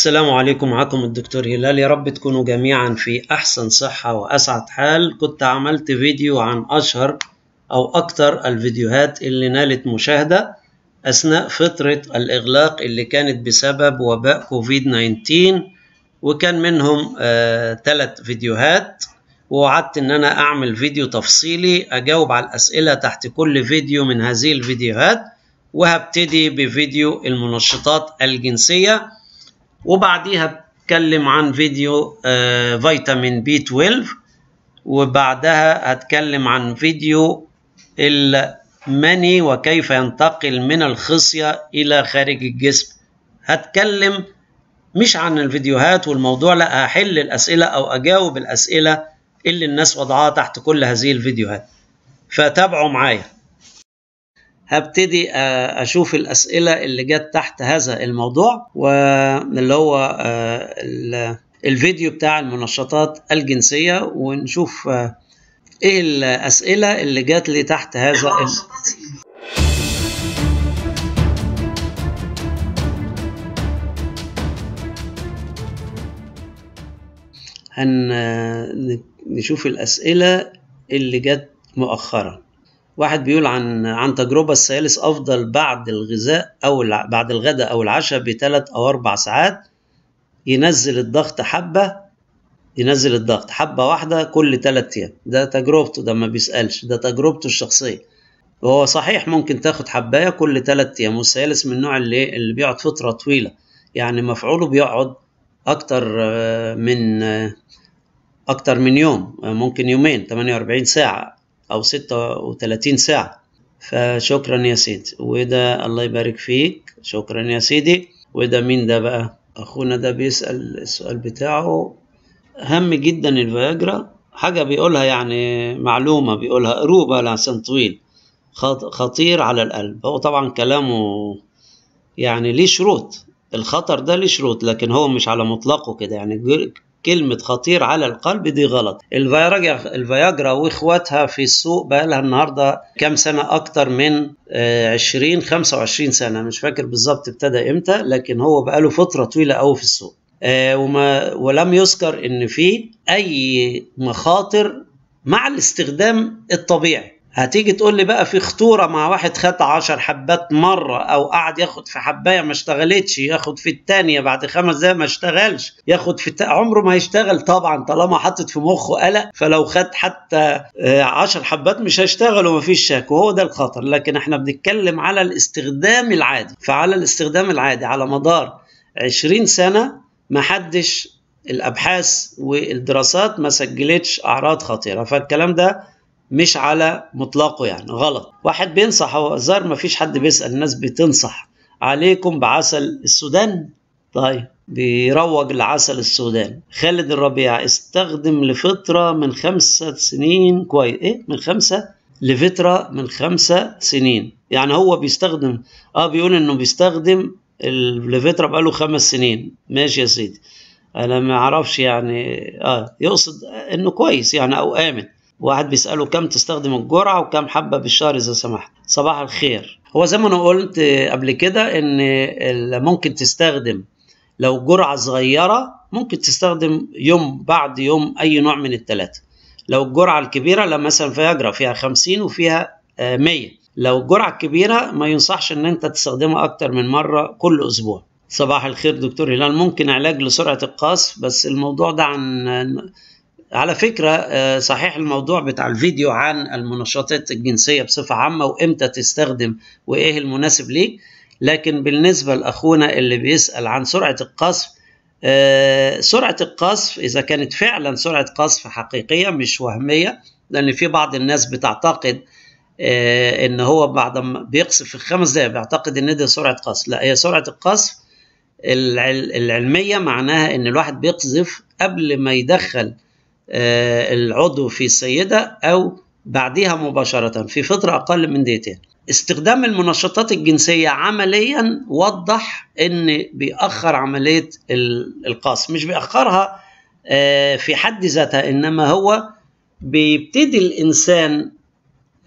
السلام عليكم معكم الدكتور هلال يا رب تكونوا جميعا في أحسن صحة وأسعد حال كنت عملت فيديو عن أشهر أو أكتر الفيديوهات اللي نالت مشاهدة أثناء فترة الإغلاق اللي كانت بسبب وباء كوفيد 19 وكان منهم آه فيديوهات ووعدت إن أنا أعمل فيديو تفصيلي أجاوب على الأسئلة تحت كل فيديو من هذه الفيديوهات وهبتدي بفيديو المنشطات الجنسية وبعديها هتكلم عن فيديو آه فيتامين بي 12 وبعدها هتكلم عن فيديو المني وكيف ينتقل من الخصية إلى خارج الجسم هتكلم مش عن الفيديوهات والموضوع لا هحل الأسئلة أو أجاوب الأسئلة اللي الناس وضعها تحت كل هذه الفيديوهات فتابعوا معايا هبتدي آه، اشوف الاسئله اللي جت تحت هذا الموضوع واللي هو آه، الفيديو بتاع المنشطات الجنسيه ونشوف آه، ايه الاسئله اللي جت لي تحت هذا هن نشوف الاسئله اللي جت مؤخرا واحد بيقول عن عن تجربه السيالس افضل بعد الغذاء او بعد الغداء او العشاء بثلاث او اربع ساعات ينزل الضغط حبه ينزل الضغط حبه واحده كل ثلاث ايام ده تجربته ده ما بيسالش ده تجربته الشخصيه وهو صحيح ممكن تاخد حبايه كل ثلاثة ايام والسيالس من النوع اللي اللي بيقعد فتره طويله يعني مفعوله بيقعد اكتر آه، من آه، اكتر من يوم آه، ممكن يومين 48 ساعه أو 36 ساعة فشكرا يا سيدي وده الله يبارك فيك شكرا يا سيدي وده مين ده بقى أخونا ده بيسأل السؤال بتاعه هم جدا الفياجرا حاجة بيقولها يعني معلومة بيقولها قروبة لعسان طويل خطير على القلب هو طبعا كلامه يعني ليه شروط الخطر ده ليه شروط لكن هو مش على مطلقه كده يعني كلمة خطير على القلب دي غلط الفياجرا الفياجرا واخواتها في السوق بقى لها النهاردة كام سنة أكتر من 20 آه، 25 سنة مش فاكر بالظبط ابتدى إمتى لكن هو بقى له فترة طويلة قوي في السوق آه، وما ولم يذكر إن في أي مخاطر مع الاستخدام الطبيعي هتيجي تقول لي بقى في خطوره مع واحد خد 10 حبات مره او قعد ياخد في حبايه ما اشتغلتش ياخد في الثانيه بعد خمس دقايق ما اشتغلش ياخد في الت... عمره ما هيشتغل طبعا طالما حاطط في مخه قلق فلو خد حتى 10 آه، حبات مش هيشتغل ومفيش شك وهو ده الخطر لكن احنا بنتكلم على الاستخدام العادي فعلى الاستخدام العادي على مدار 20 سنه ما حدش الابحاث والدراسات ما سجلتش اعراض خطيره فالكلام ده مش على مطلقه يعني غلط واحد بينصح هو الظاهر ما فيش حد بيسأل الناس بتنصح عليكم بعسل السودان طيب بيروج لعسل السودان خالد الربيع استخدم لفترة من خمسة سنين كويس ايه من خمسة لفترة من خمسة سنين يعني هو بيستخدم اه بيقول انه بيستخدم لفترة بقاله خمس سنين ماشي يا سيدي انا ما اعرفش يعني اه يقصد انه كويس يعني او امن واحد بيسأله كم تستخدم الجرعة وكم حبة بالشهر إذا سمحت صباح الخير هو زي ما أنا قلت قبل كده إن ممكن تستخدم لو جرعة صغيرة ممكن تستخدم يوم بعد يوم أي نوع من الثلاثة لو الجرعة الكبيرة لا مثلا فيها جرعه فيها 50 وفيها 100 آه، لو الجرعة الكبيرة ما ينصحش إن أنت تستخدمها أكتر من مرة كل أسبوع صباح الخير دكتور هلال ممكن علاج لسرعة القصف بس الموضوع ده عن على فكرة آه، صحيح الموضوع بتاع الفيديو عن المنشطات الجنسية بصفة عامة وإمتى تستخدم وإيه المناسب ليك لكن بالنسبة لأخونا اللي بيسأل عن سرعة القصف آه، سرعة القصف إذا كانت فعلا سرعة قصف حقيقية مش وهمية لأن في بعض الناس بتعتقد آه، إن هو بعد ما بيقصف في الخمس دقايق بيعتقد إن ده سرعة قصف لا هي سرعة القصف العلمية معناها إن الواحد بيقذف قبل ما يدخل آه، العضو في السيدة أو بعدها مباشرة في فترة أقل من دقيقتين استخدام المنشطات الجنسية عمليا وضح أن بيأخر عملية القاس مش بيأخرها آه، في حد ذاتها إنما هو بيبتدي الإنسان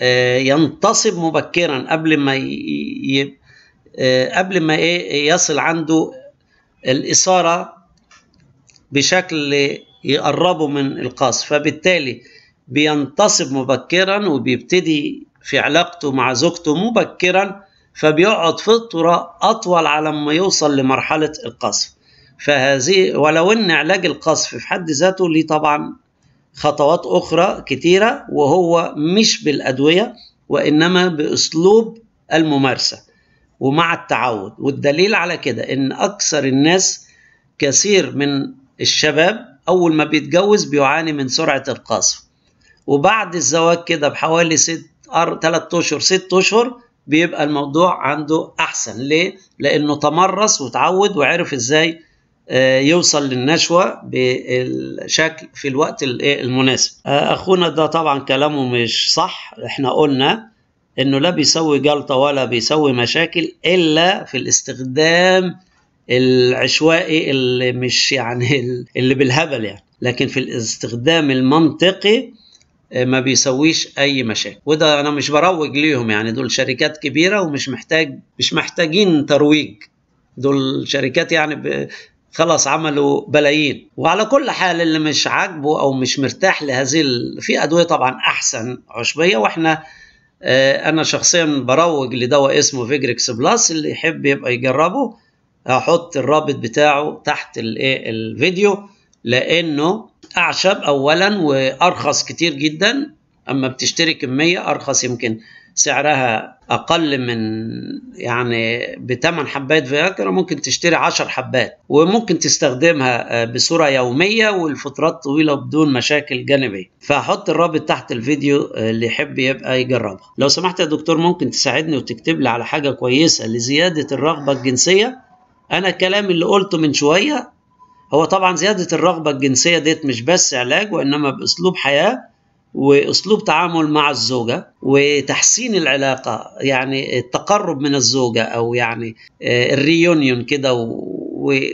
آه، ينتصب مبكرا قبل ما ي... قبل ما ايه يصل عنده الاثاره بشكل يقربوا من القاص فبالتالي بينتصب مبكرا وبيبتدي في علاقته مع زوجته مبكرا فبيقعد فترة أطول على ما يوصل لمرحلة القصف فهذه ولو أن علاج القصف في حد ذاته ليه طبعا خطوات أخرى كتيرة وهو مش بالأدوية وإنما بأسلوب الممارسة ومع التعود والدليل على كده إن أكثر الناس كثير من الشباب أول ما بيتجوز بيعاني من سرعة القذف وبعد الزواج كده بحوالي ست أر... تلات أشهر ست أشهر بيبقى الموضوع عنده أحسن ليه؟ لأنه تمرس وتعود وعرف إزاي آه، يوصل للنشوة بالشكل في الوقت إيه، المناسب آه، أخونا ده طبعا كلامه مش صح احنا قلنا انه لا بيسوي جلطة ولا بيسوي مشاكل الا في الاستخدام العشوائي اللي مش يعني اللي بالهبل يعني لكن في الاستخدام المنطقي آه، ما بيسويش اي مشاكل وده انا مش بروج ليهم يعني دول شركات كبيره ومش محتاج مش محتاجين ترويج دول شركات يعني ب... خلاص عملوا بلايين وعلى كل حال اللي مش عاجبه او مش مرتاح لهذه ال... في ادويه طبعا احسن عشبيه واحنا آه، انا شخصيا بروج لدواء اسمه فيجريكس بلس اللي يحب يبقى يجربه هحط الرابط بتاعه تحت إيه، الفيديو لانه اعشب اولا وارخص كتير جدا اما بتشتري كميه ارخص يمكن سعرها اقل من يعني بثمن حبات فياكرا ممكن تشتري 10 حبات وممكن تستخدمها آه، بصوره يوميه والفترات طويله بدون مشاكل جانبيه فهحط الرابط تحت الفيديو آه، اللي يحب يبقى يجربها لو سمحت يا دكتور ممكن تساعدني وتكتب لي على حاجه كويسه لزياده الرغبه الجنسيه انا الكلام اللي قلته من شويه هو طبعا زياده الرغبه الجنسيه ديت مش بس علاج وانما باسلوب حياه واسلوب تعامل مع الزوجه وتحسين العلاقه يعني التقرب من الزوجه او يعني آه، الريونيون كده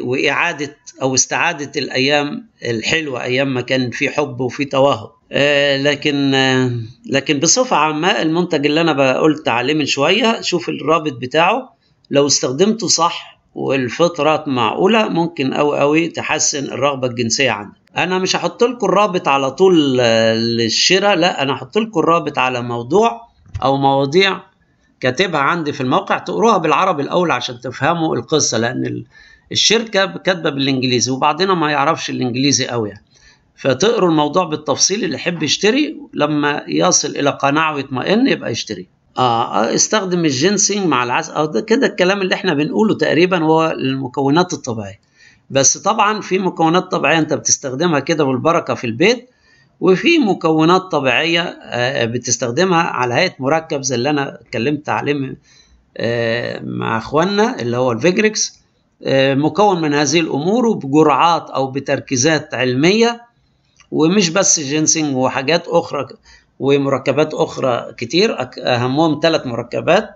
واعاده او استعاده الايام الحلوه ايام ما كان في حب وفي توهج آه، لكن آه، لكن بصفه عامه المنتج اللي انا قلت عليه من شويه شوف الرابط بتاعه لو استخدمته صح والفطره معقوله ممكن قوي قوي تحسن الرغبه الجنسيه عندك انا مش هحط لكم الرابط على طول آه، للشراء لا انا هحط لكم الرابط على موضوع او مواضيع كاتبها عندي في الموقع تقروها بالعربي الاول عشان تفهموا القصه لان الشركه كاتبه بالانجليزي وبعدين ما يعرفش الانجليزي قوي يعني. فتقروا الموضوع بالتفصيل اللي يحب يشتري لما يصل الى قناعه ويطمئن يبقى يشتري آه، استخدم الجينسينج مع العسل او ده كده الكلام اللي احنا بنقوله تقريبا هو المكونات الطبيعيه بس طبعا في مكونات طبيعيه انت بتستخدمها كده بالبركه في البيت وفي مكونات طبيعيه آه، بتستخدمها على هيئه مركب زي اللي انا اتكلمت عليه آه، مع اخواننا اللي هو الفيجريكس مكون من هذه الامور وبجرعات او بتركيزات علميه ومش بس جينسينج وحاجات اخرى ومركبات أخرى كتير أهمهم ثلاث مركبات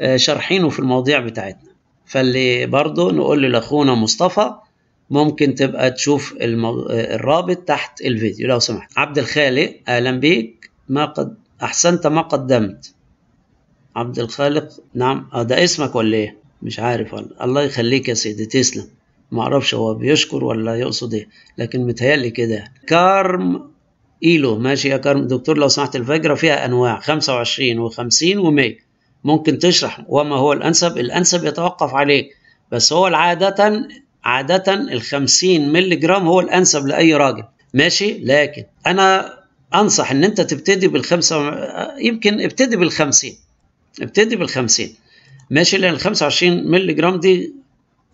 آه، شارحينه في المواضيع بتاعتنا فاللي برضه نقول لأخونا مصطفى ممكن تبقى تشوف آه، الرابط تحت الفيديو لو سمحت عبد الخالق أهلا بيك ما قد أحسنت ما قدمت عبد الخالق نعم آه ده اسمك ولا إيه مش عارف ولا الله يخليك يا سيدي تسلم معرفش هو بيشكر ولا يقصد ايه لكن متهيألي كده كارم كيلو ماشي يا كرم دكتور لو سمحت الفجرة فيها أنواع 25 و50 و100 ممكن تشرح وما هو الأنسب الأنسب يتوقف عليك بس هو العادة عادة 50 ملي جرام هو الأنسب لأي راجل ماشي لكن أنا أنصح إن أنت تبتدي بال 5 يمكن ابتدي بال 50 ابتدي بال 50 ماشي لأن ال 25 ملي جرام دي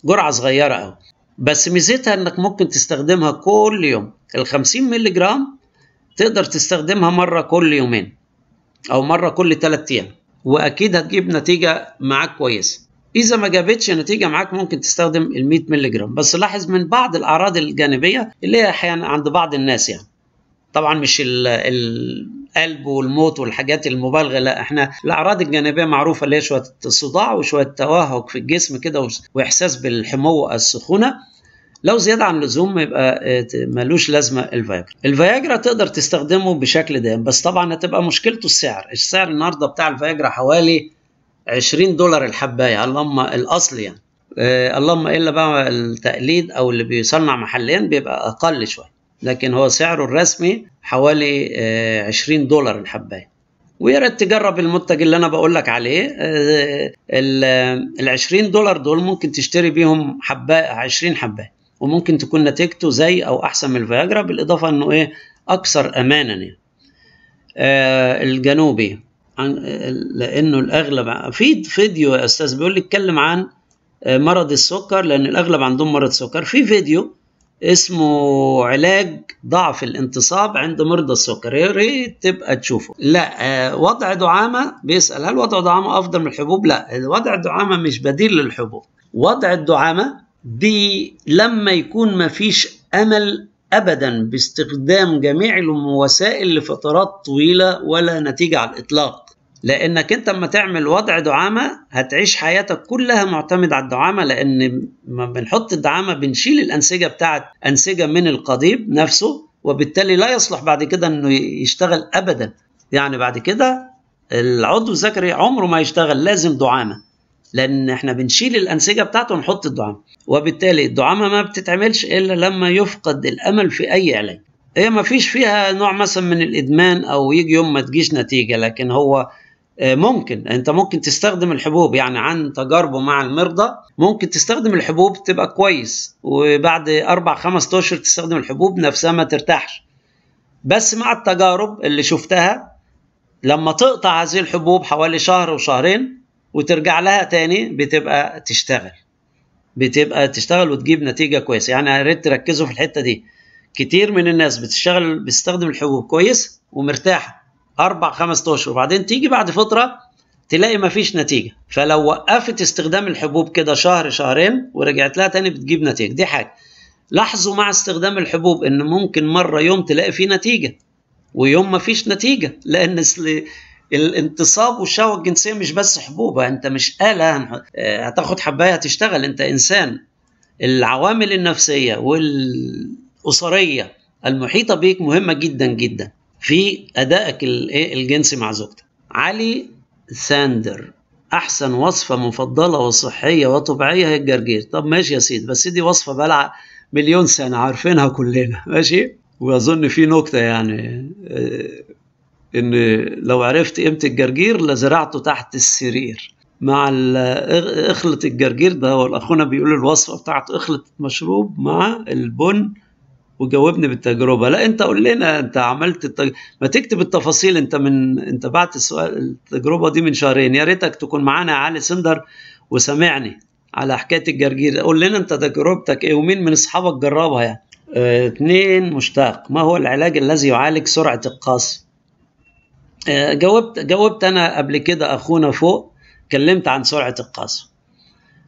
جرعة صغيرة أوي بس ميزتها إنك ممكن تستخدمها كل يوم 50 ملي جرام تقدر تستخدمها مرة كل يومين أو مرة كل ثلاث أيام وأكيد هتجيب نتيجة معاك كويسة إذا ما جابتش نتيجة معاك ممكن تستخدم ال 100 مللي جرام بس لاحظ من بعض الأعراض الجانبية اللي هي أحيانا عند بعض الناس يعني طبعا مش القلب والموت والحاجات المبالغه لا احنا الاعراض الجانبيه معروفه اللي هي شويه صداع وشويه توهج في الجسم كده واحساس بالحموه السخونه لو زياده عن اللزوم يبقى آه، ملوش لازمه الفياجرا الفياجرا تقدر تستخدمه بشكل دائم بس طبعا هتبقى مشكلته السعر السعر النهارده بتاع الفياجرا حوالي 20 دولار الحبايه اللهم الاصل يعني أه اللهم الا بقى التقليد او اللي بيصنع محليا بيبقى اقل شويه لكن هو سعره الرسمي حوالي أه 20 دولار الحبايه ويا ريت تجرب المنتج اللي انا بقول لك عليه آه، ال 20 دولار دول ممكن تشتري بيهم حبايه 20 حبايه وممكن تكون نتيجته زي او احسن من الفياجرا بالاضافه انه ايه اكثر امانا يعني. آه الجنوبي عن لانه الاغلب في فيديو يا استاذ بيقول لي اتكلم عن آه، مرض السكر لان الاغلب عندهم مرض سكر في فيديو اسمه علاج ضعف الانتصاب عند مرضى السكر يا ريت تبقى تشوفه لا آه، وضع دعامه بيسال هل وضع دعامه افضل من الحبوب لا وضع الدعامه مش بديل للحبوب وضع الدعامه دي لما يكون مفيش أمل أبدا باستخدام جميع الوسائل لفترات طويلة ولا نتيجة على الإطلاق لأنك أنت لما تعمل وضع دعامة هتعيش حياتك كلها معتمد على الدعامة لأن ما بنحط الدعامة بنشيل الأنسجة بتاعت أنسجة من القضيب نفسه وبالتالي لا يصلح بعد كده أنه يشتغل أبدا يعني بعد كده العضو الذكري عمره ما يشتغل لازم دعامة لأن احنا بنشيل الأنسجة بتاعته ونحط الدعامة وبالتالي الدعامة ما بتتعملش إلا لما يفقد الأمل في أي علاج هي ما فيش فيها نوع مثلا من الإدمان أو يجي يوم ما تجيش نتيجة لكن هو آه، ممكن انت ممكن تستخدم الحبوب يعني عن تجاربه مع المرضى ممكن تستخدم الحبوب تبقى كويس وبعد اربع خمس اشهر تستخدم الحبوب نفسها ما ترتاحش بس مع التجارب اللي شفتها لما تقطع هذه الحبوب حوالي شهر وشهرين وترجع لها تاني بتبقى تشتغل بتبقى تشتغل وتجيب نتيجه كويسه يعني يا ريت تركزوا في الحته دي كتير من الناس بتشتغل بتستخدم الحبوب كويس ومرتاحه اربع خمس اشهر وبعدين تيجي بعد فتره تلاقي مفيش نتيجه فلو وقفت استخدام الحبوب كده شهر شهرين ورجعت لها تاني بتجيب نتيجه دي حاجه لاحظوا مع استخدام الحبوب ان ممكن مره يوم تلاقي فيه نتيجه ويوم مفيش نتيجه لان الانتصاب والشهوه الجنسيه مش بس حبوبه انت مش اله هتاخد حبايه هتشتغل انت انسان العوامل النفسيه والاسريه المحيطه بيك مهمه جدا جدا في ادائك الجنسي مع زوجتك علي ساندر احسن وصفه مفضله وصحيه وطبيعيه هي الجرجير طب ماشي يا سيدي بس دي وصفه بلع مليون سنه عارفينها كلنا ماشي واظن في نكته يعني آه، ان لو عرفت قيمه الجرجير لزرعته تحت السرير مع اخلط الجرجير ده والاخونا بيقول الوصفه بتاعت اخلط مشروب مع البن وجاوبني بالتجربه لا انت قول لنا انت عملت التج... ما تكتب التفاصيل انت من انت بعت السؤال التجربه دي من شهرين يا ريتك تكون معانا يا علي سندر وسامعني على حكايه الجرجير قول لنا انت تجربتك ايه ومين من اصحابك جربها يعني اه مشتاق ما هو العلاج الذي يعالج سرعه القصف آه، جاوبت جاوبت انا قبل كده اخونا فوق كلمت عن سرعه القذف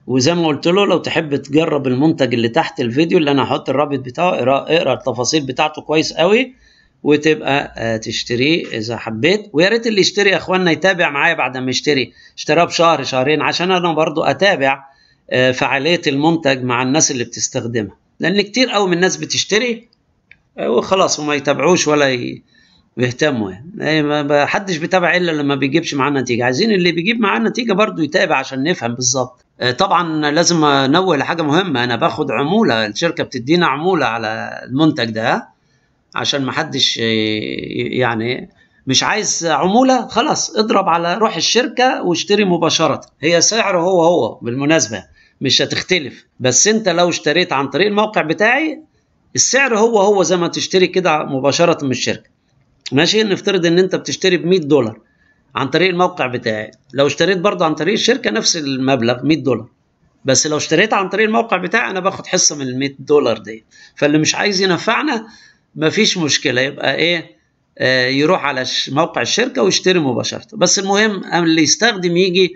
وزي ما قلت له لو تحب تجرب المنتج اللي تحت الفيديو اللي انا هحط الرابط بتاعه اقرا, اقرأ التفاصيل بتاعته كويس قوي وتبقى آه، تشتريه اذا حبيت ويا ريت اللي يشتري يا اخوانا يتابع معايا بعد ما يشتري اشتراه بشهر شهرين عشان انا برضو اتابع آه، فعاليه المنتج مع الناس اللي بتستخدمها لان كتير قوي من الناس بتشتري وخلاص وما يتابعوش ولا ي... بيهتموا يعني, إيه، ما حدش بيتابع الا لما بيجيبش معاه نتيجه عايزين اللي بيجيب معاه نتيجه برضو يتابع عشان نفهم بالظبط إيه، طبعا لازم انوه لحاجه مهمه انا باخد عموله الشركه بتدينا عموله على المنتج ده عشان ما حدش يعني مش عايز عموله خلاص اضرب على روح الشركه واشتري مباشره هي سعره هو هو بالمناسبه مش هتختلف بس انت لو اشتريت عن طريق الموقع بتاعي السعر هو هو زي ما تشتري كده مباشره من الشركه ماشي نفترض ان انت بتشتري ب 100 دولار عن طريق الموقع بتاعي لو اشتريت برضه عن طريق الشركه نفس المبلغ 100 دولار بس لو اشتريت عن طريق الموقع بتاعي انا باخد حصه من ال 100 دولار دي فاللي مش عايز ينفعنا مفيش مشكله يبقى ايه آه يروح على موقع الشركه ويشتري مباشره بس المهم اللي يستخدم يجي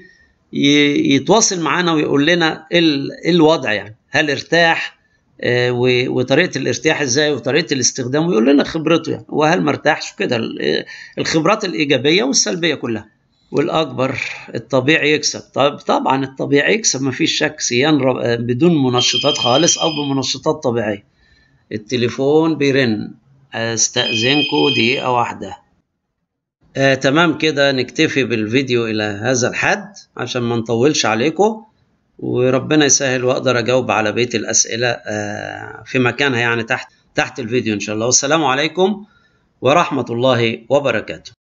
يتواصل معانا ويقول لنا ايه الوضع يعني هل ارتاح آه، وطريقه الارتياح ازاي وطريقه الاستخدام ويقول لنا خبرته يعني وهل ما ارتاحش وكده آه، الخبرات الايجابيه والسلبيه كلها والاكبر الطبيعي يكسب طب طبعا الطبيعي يكسب ما فيش شك سيان آه، بدون منشطات خالص او بمنشطات طبيعيه التليفون بيرن استاذنكم دقيقه واحده آه تمام كده نكتفي بالفيديو الى هذا الحد عشان ما نطولش عليكم وربنا يسهل واقدر اجاوب على بقيه الاسئله آه، في مكانها يعني تحت تحت الفيديو ان شاء الله والسلام عليكم ورحمه الله وبركاته